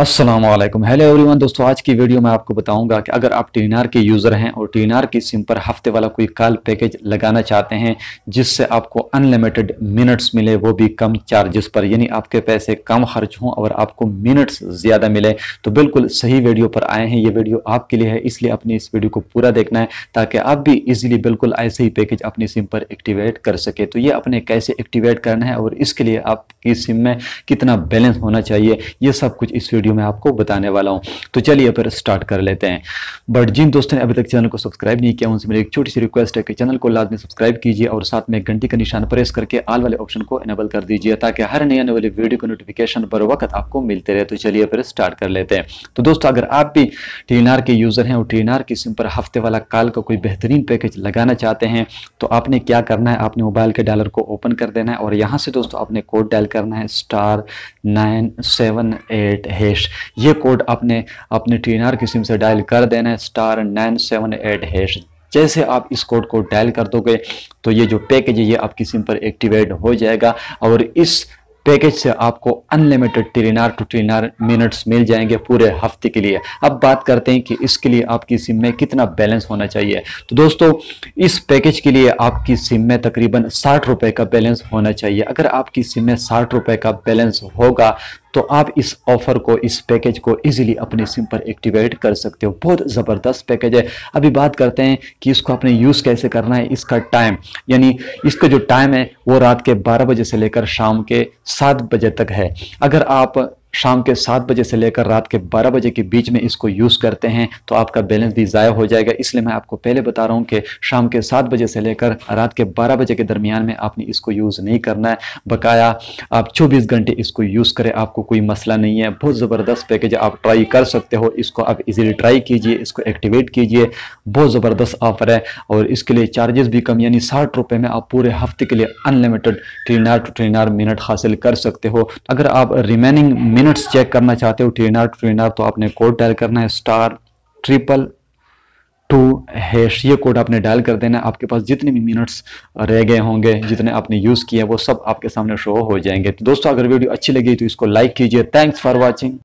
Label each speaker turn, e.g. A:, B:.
A: Aslam hello everyone दोस्तों आज की वीडियो में आपको बताऊंगा कि अगर आप टीनार के यूज़र हैं और टीनार की सिम पर हफ्ते वाला कोई कॉल पैकेज लगाना चाहते हैं जिससे आपको अनलिमिटेड मिनट्स मिले वो भी कम चार्जेस पर यानी आपके पैसे कम खर्च हों और आपको मिनट्स ज़्यादा मिले तो बिल्कुल सही वीडियो पर आए हैं ये वीडियो आपके लिए है इसलिए अपने इस वीडियो को पूरा देखना है ताकि आप भी ईजिली बिल्कुल ऐसे ही पैकेज अपनी सिम पर एक्टिवेट कर सके तो ये अपने कैसे एक्टिवेट करना है और इसके लिए आपकी सिम में कितना बैलेंस होना चाहिए ये सब कुछ इस वीडियो वीडियो में आपको बताने वाला हूँ तो चलिए फिर स्टार्ट कर लेते हैं बट जिन दोस्तों ने अभी तक चैनल को सब्सक्राइब नहीं किया उनसे मेरी एक छोटी सी रिक्वेस्ट है कि चैनल को लाद में सब्सक्राइब कीजिए और साथ में घंटी का निशान प्रेस करके आल वाले ऑप्शन को एनेबल कर दीजिए ताकि हर नए आने वाले वीडियो को नोटिफिकेशन पर वक्त आपको मिलते रहे तो चलिए फिर स्टार्ट कर लेते हैं तो दोस्तों अगर आप भी टी के यूज़र हैं और टी की सिम पर हफ्ते वाला काल का कोई बेहतरीन पैकेज लगाना चाहते हैं तो आपने क्या करना है आपने मोबाइल के डॉलर को ओपन कर देना है और यहाँ से दोस्तों आपने कोड डायल करना है स्टार नाइन सेवन एट है हैश ये कोड आपने अपने टी एन आर की सिम से डायल कर देना है star nine seven eight hash जैसे आप इस कोड को डायल कर दोगे तो ये जो पैकेज है ये आपकी सिम पर एक्टिवेट हो जाएगा और इस पैकेज से आपको unlimited Telenor to Telenor minutes मिल जाएंगे पूरे हफ्ते के लिए अब बात करते हैं कि इसके लिए आपकी सिम में कितना बैलेंस होना चाहिए तो दोस्तों इस पैकेज के लिए आपकी सिम में तकरीबन साठ रुपए का बैलेंस होना चाहिए अगर आपकी सिम में साठ रुपए का बैलेंस होगा तो आप इस ऑफर को इस पैकेज को इजीली अपने सिम पर एक्टिवेट कर सकते हो बहुत ज़बरदस्त पैकेज है अभी बात करते हैं कि इसको आपने यूज़ कैसे करना है इसका टाइम यानी इसका जो टाइम है वो रात के 12 बजे से लेकर शाम के 7 बजे तक है अगर आप शाम के सात बजे से लेकर रात के बारह बजे के बीच में इसको यूज़ करते हैं तो आपका बैलेंस भी ज़ाया हो जाएगा इसलिए मैं आपको पहले बता रहा हूँ कि शाम के सात बजे से लेकर रात के बारह बजे के दरमियान में आपने इसको यूज़ नहीं करना है बकाया आप चौबीस घंटे इसको यूज़ करें आपको कोई मसला नहीं है बहुत ज़बरदस्त पैकेज आप ट्राई कर सकते हो इसको आप इजीली ट्राई कीजिए इसको एक्टिवेट कीजिए बहुत ज़बरदस्त ऑफर है और इसके लिए चार्जेस भी कम यानी साठ रुपये में आप पूरे हफ्ते के लिए unlimited Telenor to Telenor minute हासिल कर सकते हो अगर आप रिमेनिंग मिनट्स चेक करना चाहते हो ट्रेनर ट्रेनर तो आपने कोड डायल करना है स्टार ट्रिपल टू हैश ये कोड आपने डायल कर देना आपके पास जितने भी मिनट्स रह गए होंगे जितने आपने यूज़ किए वो सब आपके सामने शो हो जाएंगे तो दोस्तों अगर वीडियो अच्छी लगी तो इसको लाइक कीजिए थैंक्स फॉर वॉचिंग